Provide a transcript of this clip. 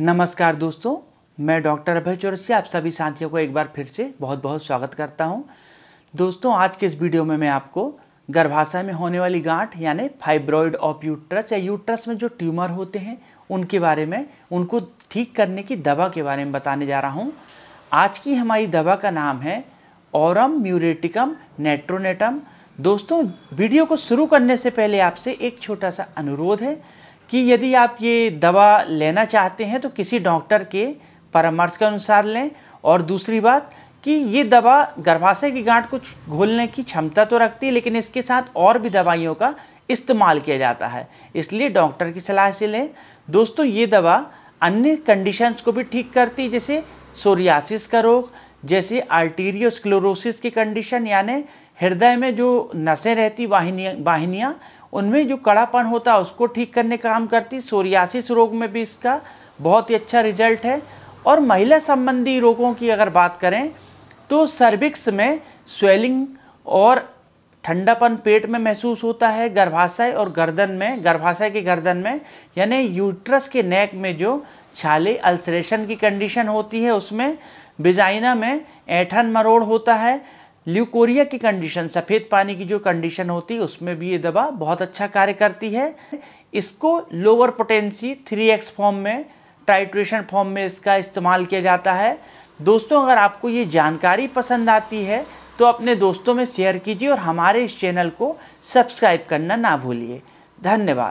नमस्कार दोस्तों मैं डॉक्टर अभय चौरसिया आप सभी साथियों को एक बार फिर से बहुत बहुत स्वागत करता हूं दोस्तों आज के इस वीडियो में मैं आपको गर्भाशय में होने वाली गांठ यानी फाइब्रॉइड ऑफ यूट्रस या यूट्रस में जो ट्यूमर होते हैं उनके बारे में उनको ठीक करने की दवा के बारे में बताने जा रहा हूँ आज की हमारी दवा का नाम है औरम म्यूरेटिकम नेट्रोनेटम दोस्तों वीडियो को शुरू करने से पहले आपसे एक छोटा सा अनुरोध है कि यदि आप ये दवा लेना चाहते हैं तो किसी डॉक्टर के परामर्श के अनुसार लें और दूसरी बात कि ये दवा गर्भाशय की गांठ को घोलने की क्षमता तो रखती है लेकिन इसके साथ और भी दवाइयों का इस्तेमाल किया जाता है इसलिए डॉक्टर की सलाह से लें दोस्तों ये दवा अन्य कंडीशंस को भी ठीक करती है जैसे सोरियासिस का रोग जैसे आर्टीरियोस्क्लोरोसिस की कंडीशन यानी हृदय में जो नसें रहती वाहिनियाँ वाहिनियाँ उनमें जो कड़ापन होता है उसको ठीक करने का काम करती सोरियासिस रोग में भी इसका बहुत ही अच्छा रिजल्ट है और महिला संबंधी रोगों की अगर बात करें तो सर्विक्स में स्वेलिंग और ठंडापन पेट में महसूस होता है गर्भाशय और गर्दन में गर्भाशय के गर्दन में यानी यूट्रस के नेक में जो छाले अल्सरेशन की कंडीशन होती है उसमें बिजाइना में ऐठन मरोड़ होता है ल्यूकोरिया की कंडीशन सफ़ेद पानी की जो कंडीशन होती है उसमें भी ये दवा बहुत अच्छा कार्य करती है इसको lower potency three X form में टाइट्रेशन फॉर्म में इसका इस्तेमाल किया जाता है दोस्तों अगर आपको ये जानकारी पसंद आती है तो अपने दोस्तों में शेयर कीजिए और हमारे इस चैनल को सब्सक्राइब करना ना भूलिए धन्यवाद